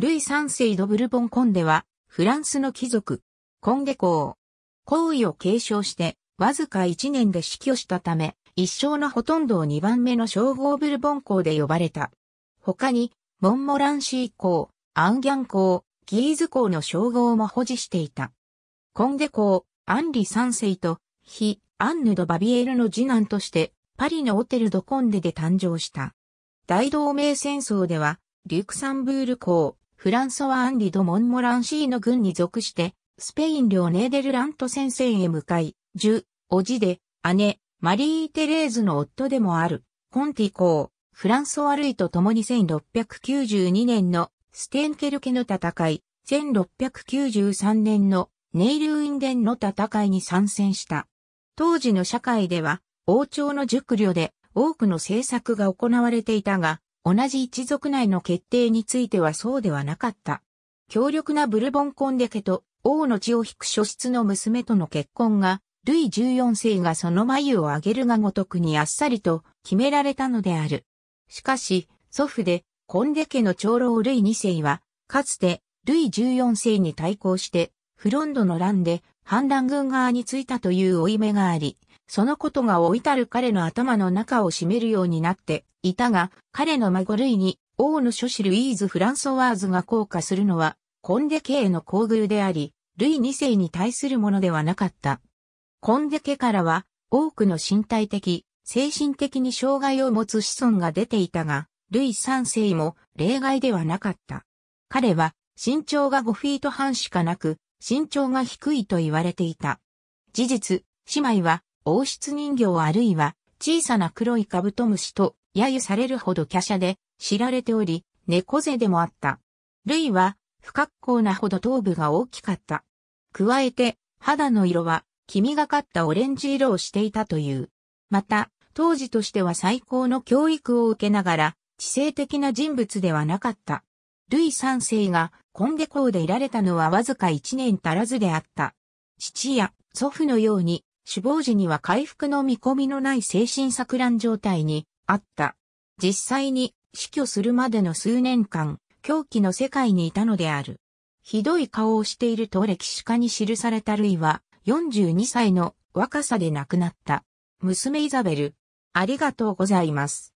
ルイ三世ドブルボンコンデは、フランスの貴族、コンデ公。皇位を継承して、わずか1年で死去したため、一生のほとんどを2番目の称号ブルボン公で呼ばれた。他に、モンモランシー公、アンギャン公、ギーズ公の称号も保持していた。コンデ公、アンリ三世と、非、アンヌ・ド・バビエルの次男として、パリのオテル・ド・コンデで誕生した。大同盟戦争では、リュクサンブール公、フランソワ・アンリド・モンモランシーの軍に属して、スペイン領ネーデルラント戦線へ向かい、ジュ、おじで、姉、マリー・テレーズの夫でもある、コンティ公、フランソワ・ルイと共に1692年のステンケル家の戦い、1693年のネイル・インデンの戦いに参戦した。当時の社会では、王朝の熟慮で多くの政策が行われていたが、同じ一族内の決定についてはそうではなかった。強力なブルボンコンデ家と王の血を引く諸室の娘との結婚が、ルイ14世がその眉を上げるがごとくにあっさりと決められたのである。しかし、祖父でコンデ家の長老ルイ2世は、かつてルイ14世に対抗して、フロンドの乱で反乱軍側についたという負い目があり、そのことが老いたる彼の頭の中を占めるようになっていたが、彼の孫類に王の諸子ルイーズ・フランソワーズが降下するのは、コンデ家への厚遇であり、ルイ2世に対するものではなかった。コンデ家からは、多くの身体的、精神的に障害を持つ子孫が出ていたが、ルイ3世も例外ではなかった。彼は身長が5フィート半しかなく、身長が低いと言われていた。事実、姉妹は王室人形あるいは小さな黒いカブトムシと揶揄されるほど華奢で知られており、猫背でもあった。ルイは不格好なほど頭部が大きかった。加えて肌の色は黄みがかったオレンジ色をしていたという。また、当時としては最高の教育を受けながら、知性的な人物ではなかった。ルイ三世がコンデでいられたのはわずか一年足らずであった。父や祖父のように死亡時には回復の見込みのない精神錯乱状態にあった。実際に死去するまでの数年間、狂気の世界にいたのである。ひどい顔をしていると歴史家に記されたルイは42歳の若さで亡くなった。娘イザベル、ありがとうございます。